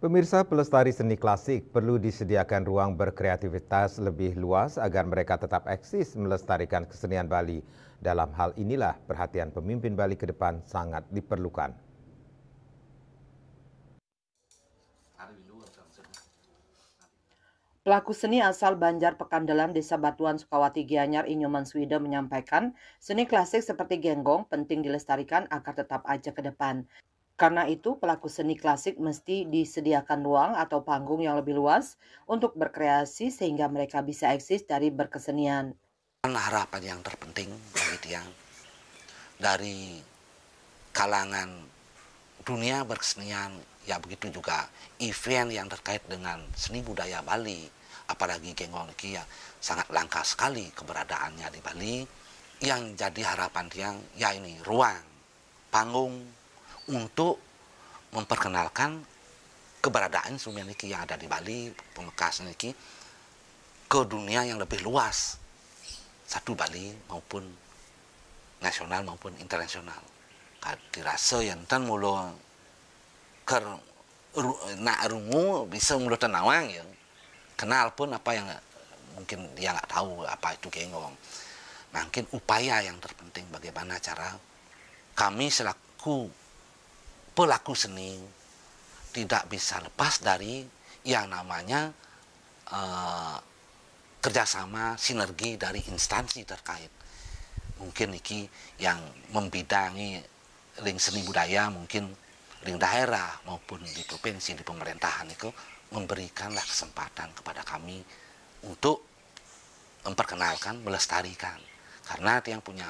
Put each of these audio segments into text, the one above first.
Pemirsa pelestari seni klasik perlu disediakan ruang berkreativitas lebih luas agar mereka tetap eksis melestarikan kesenian Bali. Dalam hal inilah perhatian pemimpin Bali ke depan sangat diperlukan. Pelaku seni asal Banjar Pekandelan, Desa Batuan Sukawati Gianyar Inyoman Swida menyampaikan, seni klasik seperti genggong penting dilestarikan agar tetap aja ke depan. Karena itu, pelaku seni klasik mesti disediakan ruang atau panggung yang lebih luas untuk berkreasi sehingga mereka bisa eksis dari berkesenian. Harapan yang terpenting bagi Tiang dari kalangan dunia berkesenian, ya begitu juga event yang terkait dengan seni budaya Bali, apalagi Genggong yang sangat langka sekali keberadaannya di Bali, yang jadi harapan Tiang ya ini ruang, panggung, untuk memperkenalkan keberadaan Sumian Niki yang ada di Bali, pemekas Niki ke dunia yang lebih luas. Satu Bali maupun nasional maupun internasional. Dirasa yang tan mulu ker ru, nak rungu bisa mulu tenawang ya. Kenal pun apa yang mungkin dia nggak tahu apa itu genggong. Nah, mungkin upaya yang terpenting bagaimana cara kami selaku pelaku seni tidak bisa lepas dari yang namanya uh, kerjasama sinergi dari instansi terkait. Mungkin iki yang membidangi ring seni budaya mungkin ring daerah maupun di provinsi di pemerintahan itu memberikanlah kesempatan kepada kami untuk memperkenalkan melestarikan karena tiang punya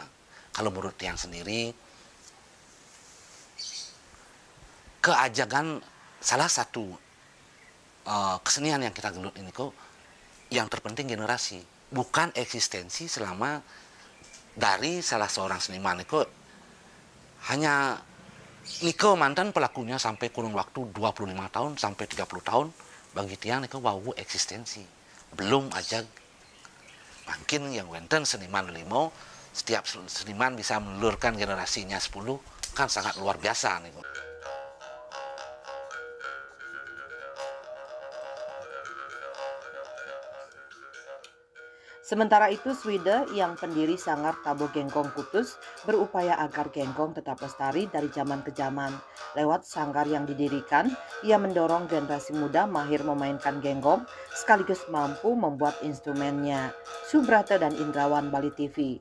kalau menurut tiang sendiri keajakan salah satu uh, kesenian yang kita gelut ini kok yang terpenting generasi bukan eksistensi selama dari salah seorang seniman itu hanya Niko mantan pelakunya sampai kurun waktu 25 tahun sampai 30 tahun bagi tiang Niko wau eksistensi belum aja makin yang wenten seniman limo setiap seniman bisa menelurkan generasinya 10 kan sangat luar biasa Niko. Sementara itu Swede yang pendiri sangar Tabo Genggong Kutus berupaya agar genggong tetap lestari dari zaman ke zaman. Lewat sanggar yang didirikan, ia mendorong generasi muda mahir memainkan genggong sekaligus mampu membuat instrumennya. Subrata dan Indrawan Bali TV.